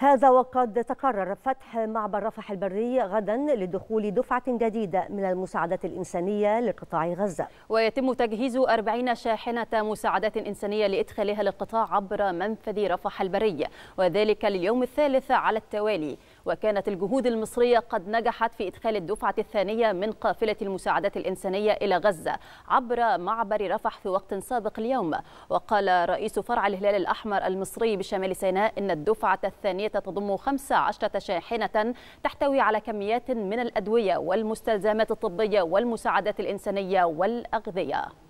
هذا وقد تقرر فتح معبر رفح البري غدا لدخول دفعة جديدة من المساعدات الإنسانية لقطاع غزة ويتم تجهيز 40 شاحنة مساعدات إنسانية لإدخالها للقطاع عبر منفذ رفح البري وذلك لليوم الثالث على التوالي وكانت الجهود المصرية قد نجحت في إدخال الدفعة الثانية من قافلة المساعدات الإنسانية إلى غزة عبر معبر رفح في وقت سابق اليوم وقال رئيس فرع الهلال الأحمر المصري بشمال سيناء إن الدفعة الثانية تضم 15 شاحنة تحتوي على كميات من الأدوية والمستلزمات الطبية والمساعدات الإنسانية والأغذية